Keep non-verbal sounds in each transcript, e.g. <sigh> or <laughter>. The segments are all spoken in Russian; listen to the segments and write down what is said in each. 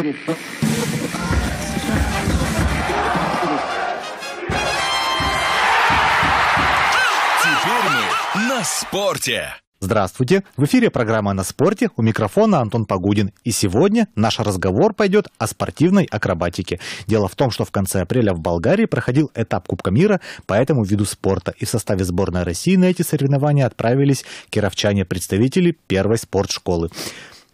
мы на спорте. Здравствуйте! В эфире программа «На спорте» у микрофона Антон Погудин. И сегодня наш разговор пойдет о спортивной акробатике. Дело в том, что в конце апреля в Болгарии проходил этап Кубка мира по этому виду спорта. И в составе сборной России на эти соревнования отправились кировчане-представители первой спортшколы.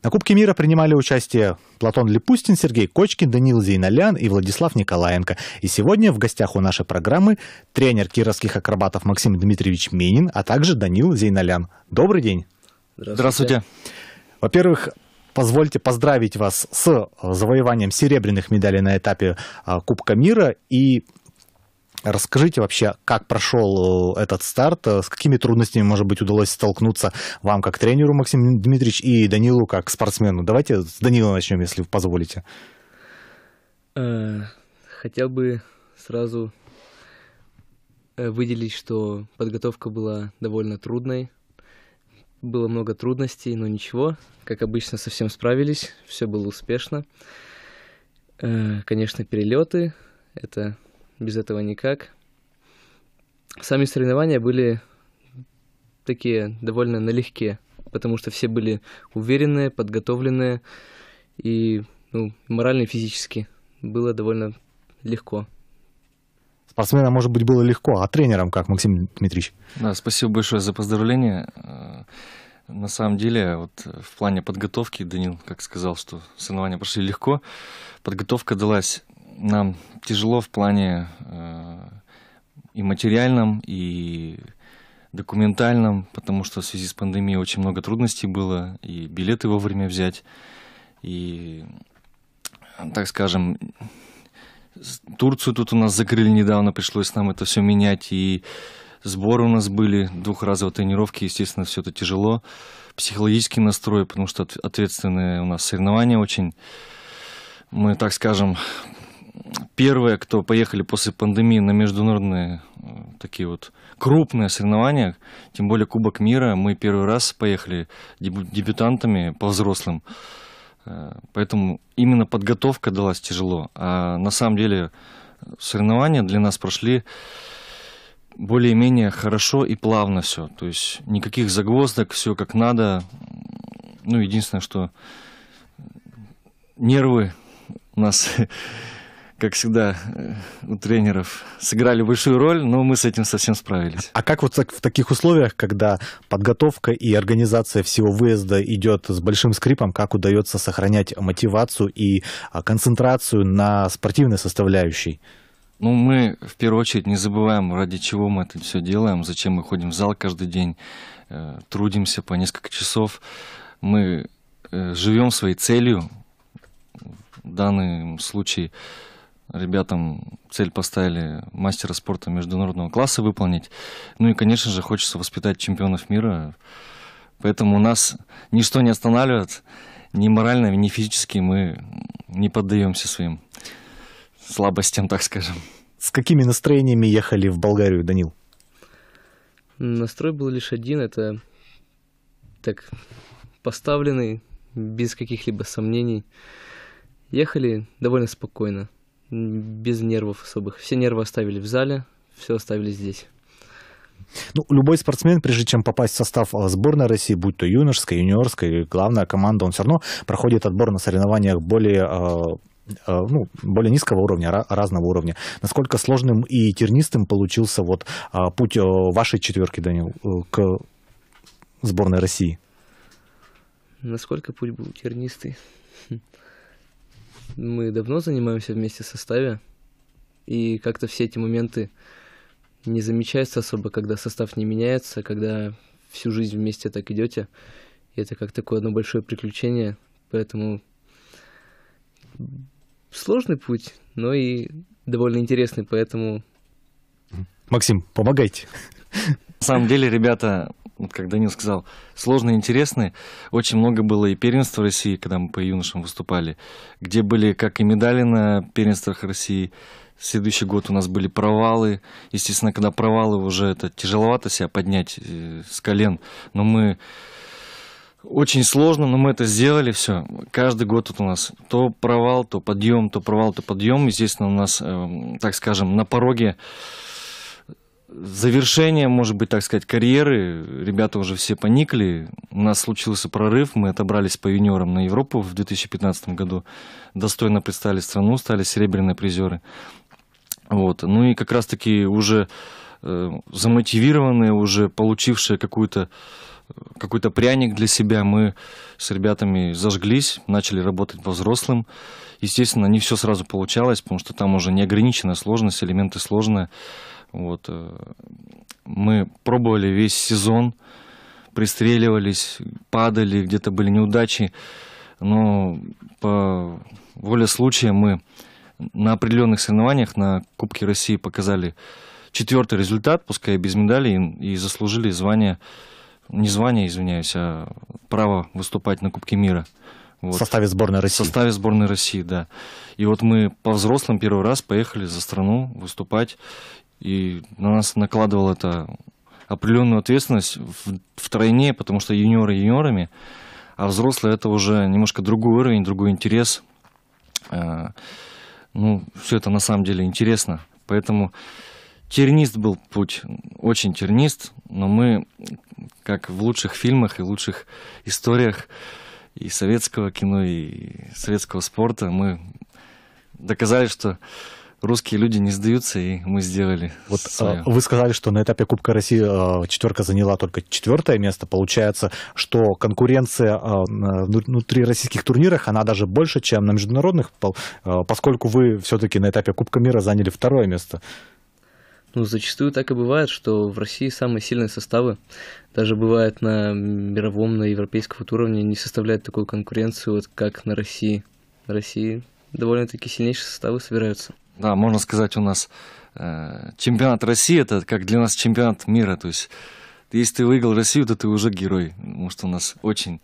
На Кубке мира принимали участие Платон Липустин, Сергей Кочкин, Данил Зейнолян и Владислав Николаенко. И сегодня в гостях у нашей программы тренер кировских акробатов Максим Дмитриевич Менин, а также Данил Зейнолян. Добрый день. Здравствуйте. Здравствуйте. Во-первых, позвольте поздравить вас с завоеванием серебряных медалей на этапе а, Кубка мира и Расскажите вообще, как прошел э, этот старт, э, с какими трудностями, может быть, удалось столкнуться вам как тренеру, Максим Дмитриевич, и Данилу как спортсмену. Давайте с Данила начнем, если позволите. Э, хотел бы сразу выделить, что подготовка была довольно трудной. Было много трудностей, но ничего. Как обычно, совсем справились, все было успешно. Конечно, перелеты — это без этого никак. Сами соревнования были такие довольно налегке, потому что все были уверенные, подготовленные и ну, морально и физически было довольно легко. Спортсменам, может быть, было легко, а тренерам как, Максим Дмитриевич? Да, спасибо большое за поздравление. Э, на самом деле, вот э, в плане подготовки, Данил как сказал, что соревнования прошли легко, подготовка далась нам тяжело в плане э, и материальном, и документальном, потому что в связи с пандемией очень много трудностей было, и билеты вовремя взять, и, так скажем, Турцию тут у нас закрыли недавно, пришлось нам это все менять, и сборы у нас были, двухразовые тренировки, естественно, все это тяжело. Психологический настрой, потому что ответственные у нас соревнования очень. Мы, так скажем, первые, кто поехали после пандемии на международные э, такие вот крупные соревнования, тем более Кубок мира. Мы первый раз поехали дебютантами по взрослым. Э, поэтому именно подготовка далась тяжело. А на самом деле соревнования для нас прошли более-менее хорошо и плавно все. То есть никаких загвоздок, все как надо. Ну, единственное, что нервы у нас <laughs> как всегда, э, у тренеров сыграли большую роль, но мы с этим совсем справились. А как вот в таких условиях, когда подготовка и организация всего выезда идет с большим скрипом, как удается сохранять мотивацию и а, концентрацию на спортивной составляющей? Ну, мы в первую очередь не забываем, ради чего мы это все делаем, зачем мы ходим в зал каждый день, э, трудимся по несколько часов. Мы э, живем своей целью, в данном случае Ребятам цель поставили мастера спорта международного класса выполнить. Ну и, конечно же, хочется воспитать чемпионов мира. Поэтому нас ничто не останавливает. Ни морально, ни физически мы не поддаемся своим слабостям, так скажем. С какими настроениями ехали в Болгарию, Данил? Настрой был лишь один, это так поставленный, без каких-либо сомнений. Ехали довольно спокойно без нервов особых. Все нервы оставили в зале, все оставили здесь. Ну, любой спортсмен, прежде чем попасть в состав э, сборной России, будь то юношеская, юниорская главная команда, он все равно проходит отбор на соревнованиях более э, э, ну, более низкого уровня, разного уровня. Насколько сложным и тернистым получился вот путь вашей четверки, Данил, к сборной России? Насколько путь был тернистый? Хм мы давно занимаемся вместе в составе, и как-то все эти моменты не замечаются особо, когда состав не меняется, когда всю жизнь вместе так идете. И это как такое одно большое приключение, поэтому сложный путь, но и довольно интересный, поэтому... Максим, помогайте. На самом деле, ребята, вот как Данил сказал, сложные, интересные. Очень много было и первенств России, когда мы по юношам выступали, где были как и медали на первенствах России. В следующий год у нас были провалы. Естественно, когда провалы, уже это тяжеловато себя поднять э, с колен. Но мы очень сложно, но мы это сделали все. Каждый год вот у нас то провал, то подъем, то провал, то подъем. Естественно, у нас, эм, так скажем, на пороге Завершение, может быть, так сказать, карьеры. Ребята уже все поникли. У нас случился прорыв. Мы отобрались по юниорам на Европу в 2015 году. Достойно представили страну, стали серебряные призеры. Вот. Ну и как раз-таки уже э, замотивированные, уже получившие какую-то какой-то пряник для себя. Мы с ребятами зажглись, начали работать взрослым. Естественно, не все сразу получалось, потому что там уже неограниченная сложность, элементы сложные. Вот. Э, мы пробовали весь сезон, пристреливались, падали, где-то были неудачи, но по воле случая мы на определенных соревнованиях на Кубке России показали четвертый результат, пускай без медалей, и заслужили звание, не звание, извиняюсь, а право выступать на Кубке мира. Вот. В составе сборной России. В составе сборной России, да. И вот мы по взрослым первый раз поехали за страну выступать. И на нас накладывал это определенную ответственность втройне, потому что юниоры юниорами, а взрослые это уже немножко другой уровень, другой интерес. А, ну, все это на самом деле интересно. Поэтому тернист был путь, очень тернист, но мы, как в лучших фильмах и лучших историях и советского кино, и советского спорта, мы доказали, что русские люди не сдаются, и мы сделали. Вот а, свое. вы сказали, что на этапе Кубка России а, четверка заняла только четвертое место. Получается, что конкуренция а, внутри российских турнирах, она даже больше, чем на международных, поскольку вы все-таки на этапе Кубка мира заняли второе место. Ну, зачастую так и бывает, что в России самые сильные составы, даже бывает на мировом, на европейском уровне, не составляют такую конкуренцию, вот как на России. В России довольно-таки сильнейшие составы собираются. Да, можно сказать, у нас э, чемпионат России это как для нас чемпионат мира. То есть, если ты выиграл Россию, то ты уже герой. Потому что у нас очень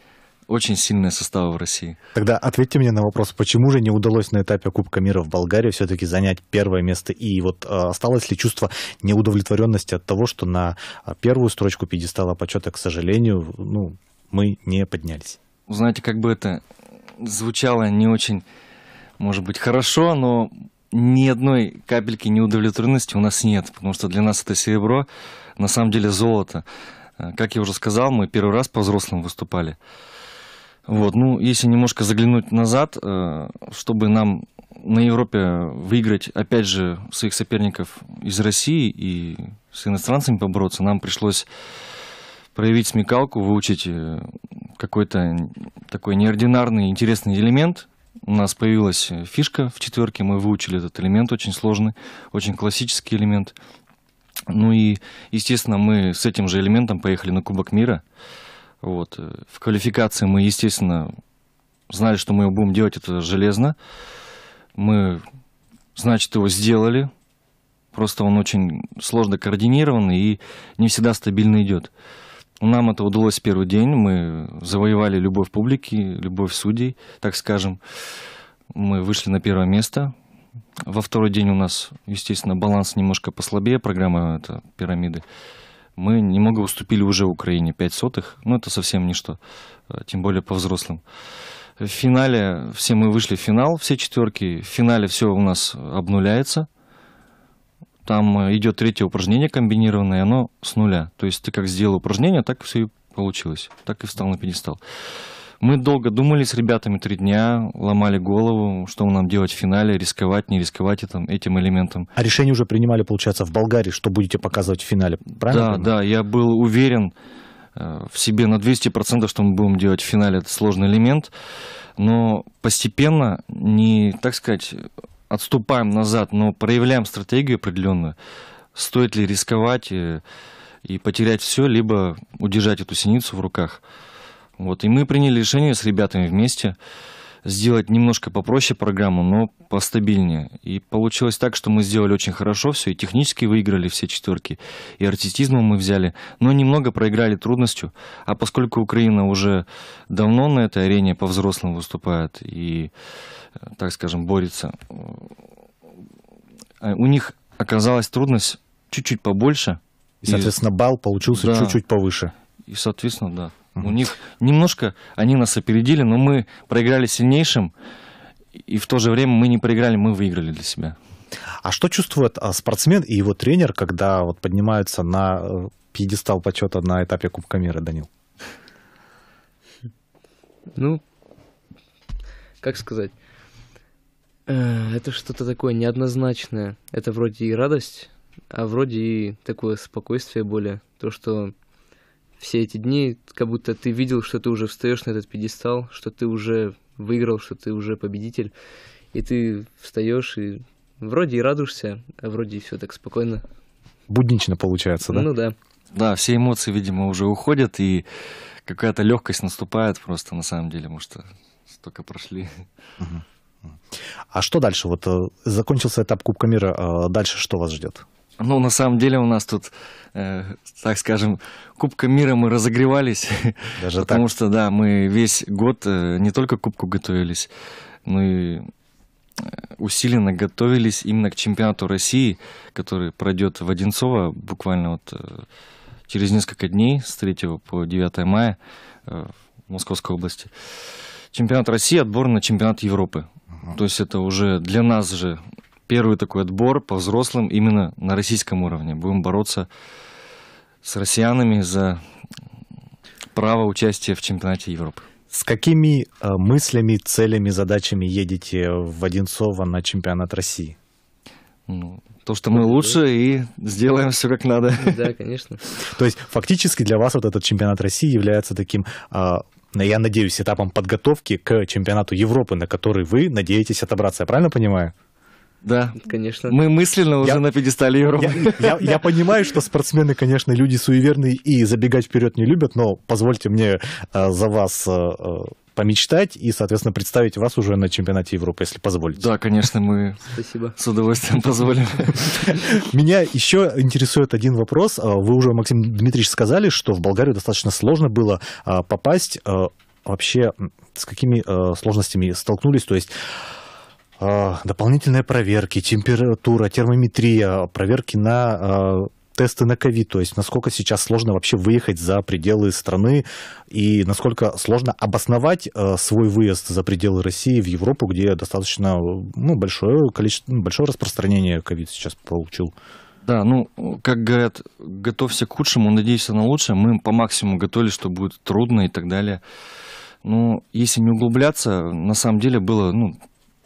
очень сильные составы в России. Тогда ответьте мне на вопрос, почему же не удалось на этапе Кубка мира в Болгарии все-таки занять первое место? И вот э, осталось ли чувство неудовлетворенности от того, что на а, первую строчку пьедестала почета, к сожалению, ну, мы не поднялись? Знаете, как бы это звучало не очень, может быть, хорошо, но ни одной капельки неудовлетворенности у нас нет, потому что для нас это серебро, на самом деле золото. Э, как я уже сказал, мы первый раз по-взрослым выступали. Вот, ну, если немножко заглянуть назад, э, чтобы нам на Европе выиграть, опять же, своих соперников из России и с иностранцами побороться, нам пришлось проявить смекалку, выучить э, какой-то такой неординарный интересный элемент – у нас появилась фишка в четверке, мы выучили этот элемент, очень сложный, очень классический элемент. Ну и, естественно, мы с этим же элементом поехали на Кубок мира. Вот. Э, в квалификации мы, естественно, знали, что мы его будем делать, это железно. Мы, значит, его сделали. Просто он очень сложно координирован и не всегда стабильно идет. Нам это удалось в первый день. Мы завоевали любовь публики, любовь судей, так скажем. Мы вышли на первое место. Во второй день у нас, естественно, баланс немножко послабее, программа это, пирамиды. Мы немного уступили уже Украине 5 сотых, но это совсем ничто, э, тем более по взрослым. В финале все мы вышли в финал, все четверки. В финале все у нас обнуляется – там э, идет третье упражнение комбинированное, оно с нуля. То есть ты как сделал упражнение, так все и получилось. Так и встал на пьедестал. Мы долго думали с ребятами три дня, ломали голову, что нам делать в финале, рисковать, не рисковать этим, этим элементом. А решение уже принимали, получается, в Болгарии, что будете показывать в финале, правильно? Да, да, я был уверен э, в себе на 200%, что мы будем делать в финале, этот сложный элемент, но постепенно, не, так сказать, отступаем назад, но проявляем стратегию определенную, стоит ли рисковать и, э, и потерять все, либо удержать эту синицу в руках. Вот, и мы приняли решение с ребятами вместе сделать немножко попроще программу, но постабильнее. И получилось так, что мы сделали очень хорошо все, и технически выиграли все четверки, и артистизмом мы взяли, но немного проиграли трудностью. А поскольку Украина уже давно на этой арене по-взрослому выступает и, так скажем, борется, э, у них оказалась трудность чуть-чуть побольше. И, соответственно, балл получился да. чуть-чуть повыше. И, соответственно, да. У них немножко они нас опередили, но мы проиграли сильнейшим, и в то же время мы не проиграли, мы выиграли для себя. А что чувствует а, спортсмен и его тренер, когда вот поднимаются на э, пьедестал почета на этапе Кубка мира, Данил? Ну, как сказать, э, это что-то такое неоднозначное. Это вроде и радость, а вроде и такое спокойствие более. То, что все эти дни, как будто ты видел, что ты уже встаешь на этот пьедестал, что ты уже выиграл, что ты уже победитель, и ты встаешь и вроде и радуешься, а вроде и все так спокойно. Буднично получается, да? Ну да. Да, все эмоции, видимо, уже уходят, и какая-то легкость наступает просто на самом деле, потому что столько прошли. А что дальше? Вот э, закончился этап Кубка мира, а дальше что вас ждет? Ну, на самом деле у нас тут, э, так скажем, Кубка мира мы разогревались, <laughs> Даже потому так? что, да, мы весь год э, не только Кубку готовились, но и э, усиленно готовились именно к чемпионату России, который пройдет в Одинцово буквально вот э, через несколько дней, с 3 по 9 мая э, в Московской области. Чемпионат России, отбор на чемпионат Европы. Uh -huh. То есть это уже для нас же первый такой отбор по взрослым именно на российском уровне. Будем бороться с россиянами за право участия в чемпионате Европы. С какими э, мыслями, целями, задачами едете в Одинцово на чемпионат России? Ну, то, что мы лучше и сделаем все как надо. <laughs> Да, конечно. То есть фактически для вас вот этот чемпионат России является таким, э, ну, я надеюсь, этапом подготовки к чемпионату Европы, на который вы надеетесь отобраться. Я правильно понимаю? Да, конечно. Мы мысленно уже я, на пьедестале Европы. Я, я, я понимаю, что спортсмены, конечно, люди суеверные и забегать вперед не любят, но позвольте мне э, за вас э, э, помечтать и, соответственно, представить вас уже на чемпионате Европы, если позволите. Да, конечно, мы Спасибо. с удовольствием позволим. Меня еще интересует один вопрос. Э, вы уже, Максим Дмитриевич, сказали, что в Болгарию достаточно сложно было э, попасть. Вообще, с какими сложностями столкнулись? То есть а, дополнительные проверки, температура, термометрия, проверки на а, тесты на ковид, то есть насколько сейчас сложно вообще выехать за пределы страны и насколько сложно обосновать а, свой выезд за пределы России в Европу, где достаточно ну, большое, количество, ну, большое распространение ковид сейчас получил. Да, ну, как говорят, готовься к худшему, надейся на лучшее. Мы по максимуму готовились, что будет трудно и так далее. Но ну, если не углубляться, на самом деле было ну,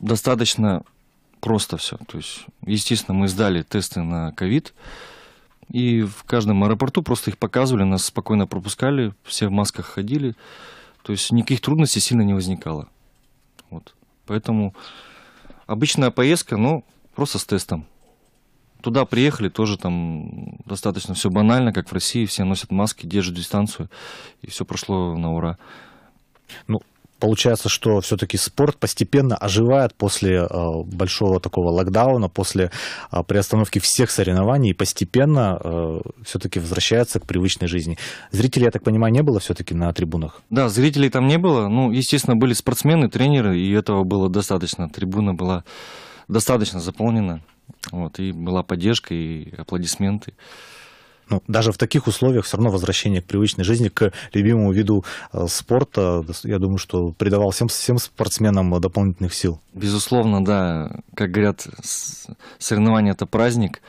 достаточно просто все. То есть, естественно, мы сдали тесты на ковид, и в каждом аэропорту просто их показывали, нас спокойно пропускали, все в масках ходили. То есть никаких трудностей сильно не возникало. Вот. Поэтому обычная поездка, ну, просто с тестом. Туда приехали, тоже там достаточно все банально, как в России, все носят маски, держат дистанцию, и все прошло на ура. Ну, получается, что все-таки спорт постепенно оживает после э, большого такого локдауна, после э, приостановки всех соревнований и постепенно э, все-таки возвращается к привычной жизни. Зрителей, я так понимаю, не было все-таки на трибунах? Да, зрителей там не было. Ну, естественно, были спортсмены, тренеры, и этого было достаточно. Трибуна была достаточно заполнена. Вот, и была поддержка, и аплодисменты ну, даже в таких условиях все равно возвращение к привычной жизни, к любимому виду э, спорта, я думаю, что придавал всем, всем спортсменам э, дополнительных сил. Безусловно, да. Как говорят, соревнования это праздник.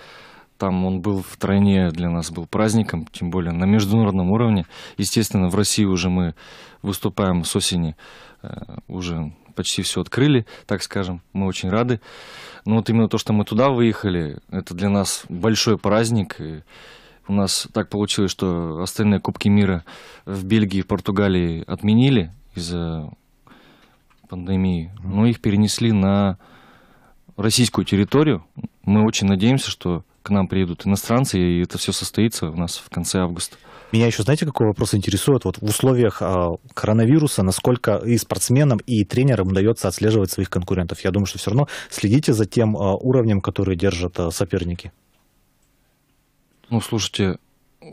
Там он был в тройне для нас был праздником, тем более на международном уровне. Естественно, в России уже мы выступаем с осени, э, уже почти все открыли, так скажем. Мы очень рады. Но вот именно то, что мы туда выехали, это для нас большой праздник. У нас так получилось, что остальные Кубки мира в Бельгии и Португалии отменили из-за пандемии, но ну, их перенесли на российскую территорию. Мы очень надеемся, что к нам приедут иностранцы, и это все состоится у нас в конце августа. Меня еще, знаете, какой вопрос интересует? Вот в условиях а, коронавируса, насколько и спортсменам, и тренерам удается отслеживать своих конкурентов? Я думаю, что все равно следите за тем а, уровнем, который держат а, соперники. Ну, слушайте,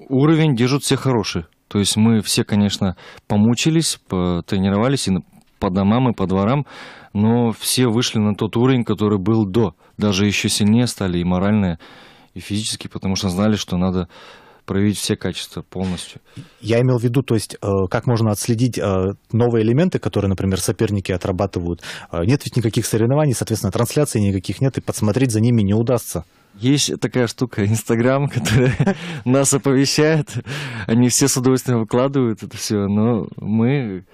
уровень держат все хороший. То есть мы все, конечно, помучились, тренировались и по домам, и по дворам, но все вышли на тот уровень, который был до. Даже еще сильнее стали и морально, и физически, потому что знали, что надо проявить все качества полностью. Я имел в виду, то есть, э, как можно отследить э, новые элементы, которые, например, соперники отрабатывают. Э, нет ведь никаких соревнований, соответственно, трансляций никаких нет, и подсмотреть за ними не удастся. Есть такая штука, <laughs> Инстаграм, которая <laughs> нас оповещает. Они все с удовольствием выкладывают это все, но мы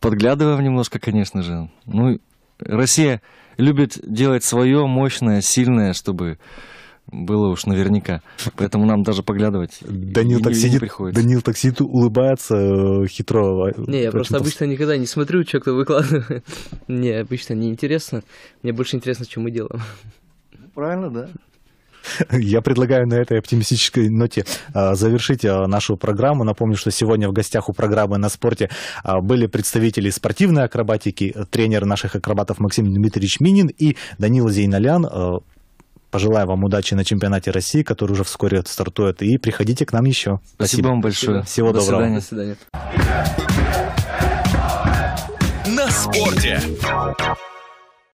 подглядываем немножко, конечно же. Ну, Россия любит делать свое мощное, сильное, чтобы было уж наверняка. Поэтому нам даже поглядывать Данил так сидит, не приходится. Данил так сидит, улыбается э, хитро. Не, я просто обычно никогда не смотрю, что кто выкладывает. Мне <laughs> обычно не интересно. Мне больше интересно, что мы делаем. Ну, правильно, да. Я предлагаю на этой оптимистической ноте а, завершить а, нашу программу. Напомню, что сегодня в гостях у программы «На спорте» а, были представители спортивной акробатики, тренер наших акробатов Максим Дмитриевич Минин и Данила Зейналян. Пожелаю вам удачи на чемпионате России, который уже вскоре стартует, и приходите к нам еще. Спасибо, Спасибо вам большое. Всего До доброго. До свидания. На спорте.